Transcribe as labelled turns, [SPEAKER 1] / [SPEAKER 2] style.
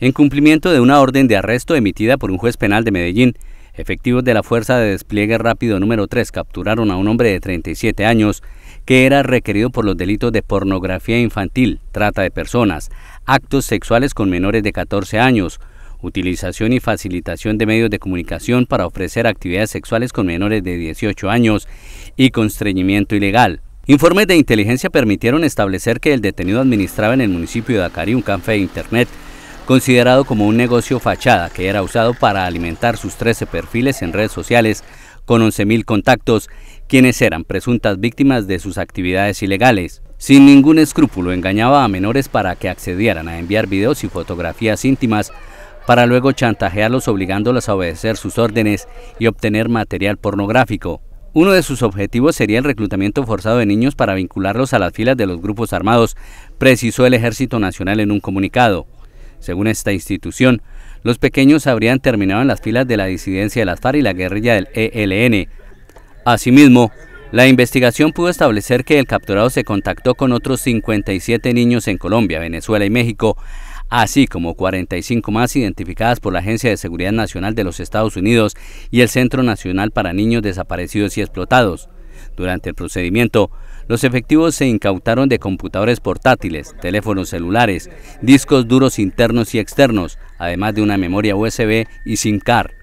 [SPEAKER 1] en cumplimiento de una orden de arresto emitida por un juez penal de Medellín. Efectivos de la Fuerza de Despliegue Rápido número 3 capturaron a un hombre de 37 años que era requerido por los delitos de pornografía infantil, trata de personas, actos sexuales con menores de 14 años, utilización y facilitación de medios de comunicación para ofrecer actividades sexuales con menores de 18 años y constreñimiento ilegal. Informes de inteligencia permitieron establecer que el detenido administraba en el municipio de Acari un café de internet considerado como un negocio fachada que era usado para alimentar sus 13 perfiles en redes sociales con 11.000 contactos, quienes eran presuntas víctimas de sus actividades ilegales. Sin ningún escrúpulo engañaba a menores para que accedieran a enviar videos y fotografías íntimas para luego chantajearlos obligándolos a obedecer sus órdenes y obtener material pornográfico. Uno de sus objetivos sería el reclutamiento forzado de niños para vincularlos a las filas de los grupos armados, precisó el Ejército Nacional en un comunicado. Según esta institución, los pequeños habrían terminado en las filas de la disidencia de las FARC y la guerrilla del ELN. Asimismo, la investigación pudo establecer que el capturado se contactó con otros 57 niños en Colombia, Venezuela y México, así como 45 más identificadas por la Agencia de Seguridad Nacional de los Estados Unidos y el Centro Nacional para Niños Desaparecidos y Explotados. Durante el procedimiento, los efectivos se incautaron de computadores portátiles, teléfonos celulares, discos duros internos y externos, además de una memoria USB y SIM card.